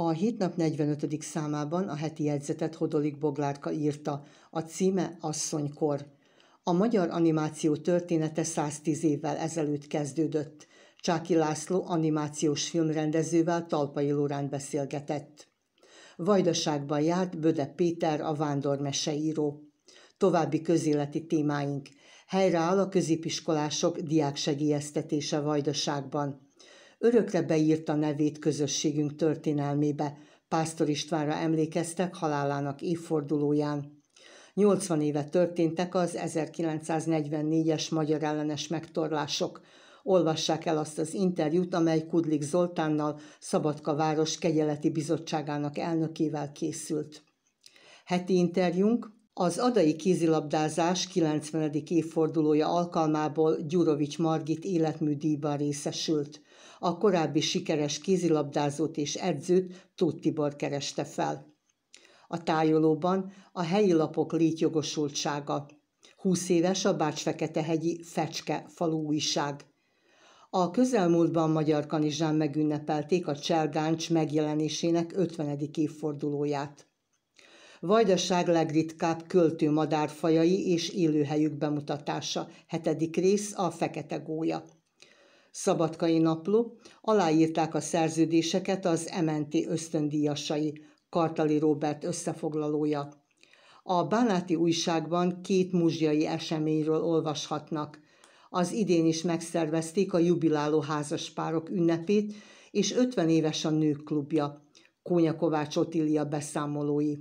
A hétnap 45. számában a heti jegyzetet Hodolik Boglárka írta, a címe Asszonykor. A magyar animáció története 110 évvel ezelőtt kezdődött. Csáki László animációs filmrendezővel Talpai Lórán beszélgetett. Vajdaságban járt Böde Péter, a vándormeseíró. További közéleti témáink. Helyreáll a középiskolások diáksegélyeztetése Vajdaságban. Örökre beírta nevét közösségünk történelmébe. Pásztor Istvánra emlékeztek halálának évfordulóján. 80 éve történtek az 1944-es magyar ellenes megtorlások. Olvassák el azt az interjút, amely Kudlik Zoltánnal, Szabadka Város Kegyeleti Bizottságának elnökével készült. Heti interjúnk az adai kézilabdázás 90. évfordulója alkalmából Gyurovics Margit életműdíjban részesült. A korábbi sikeres kézilabdázót és edzőt Tóth Tibor kereste fel. A tájolóban a helyi lapok létjogosultsága. 20 éves a bács Fecske falu újság. A közelmúltban Magyar Kanizsán megünnepelték a Cselgáncs megjelenésének 50. évfordulóját. Vajdaság legritkább költő madárfajai és élőhelyük bemutatása. Hetedik rész a Fekete Gólya. Szabadkai Napló. Aláírták a szerződéseket az MNT ösztöndíjasai. Kartali Robert összefoglalója. A Bánáti újságban két muzsiai eseményről olvashatnak. Az idén is megszervezték a jubiláló házaspárok ünnepét, és 50 éves a nők klubja. Kónya Kovács Otília beszámolói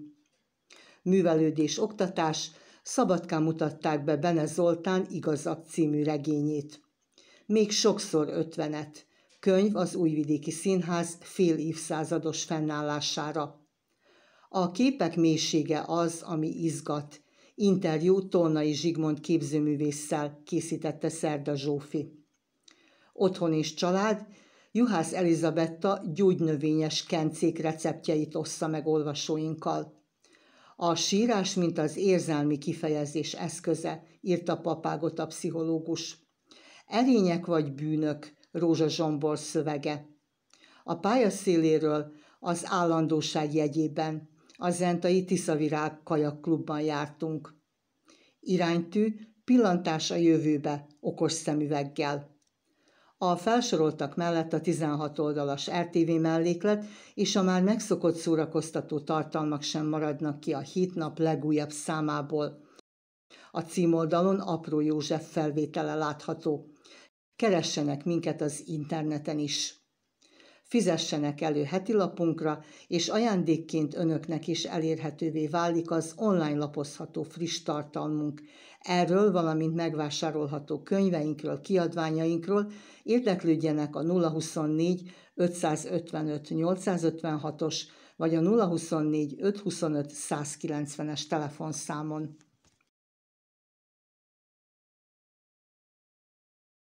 művelődés, oktatás, szabadkán mutatták be Bene Zoltán Igazak című regényét. Még sokszor ötvenet. Könyv az Újvidéki Színház fél évszázados fennállására. A képek mélysége az, ami izgat. Interjú Tolnai Zsigmond képzőművésszel készítette Szerda Zsófi. Otthon és család, Juhász Elizabetta gyógynövényes kencék receptjeit ossza meg olvasóinkkal. A sírás, mint az érzelmi kifejezés eszköze, írta papágot a pszichológus. Erények vagy bűnök, Rózsa Zsombor szövege. A pályaszéléről az állandóság jegyében, a Zentai Tiszavirág kajakklubban jártunk. Iránytű, pillantás a jövőbe, okos szemüveggel. A felsoroltak mellett a 16 oldalas RTV melléklet és a már megszokott szórakoztató tartalmak sem maradnak ki a nap legújabb számából. A címoldalon apró József felvétele látható. Keressenek minket az interneten is fizessenek elő heti lapunkra, és ajándékként önöknek is elérhetővé válik az online lapozható friss tartalmunk. Erről, valamint megvásárolható könyveinkről, kiadványainkról érdeklődjenek a 024 555 856-os vagy a 024 525 190-es telefonszámon.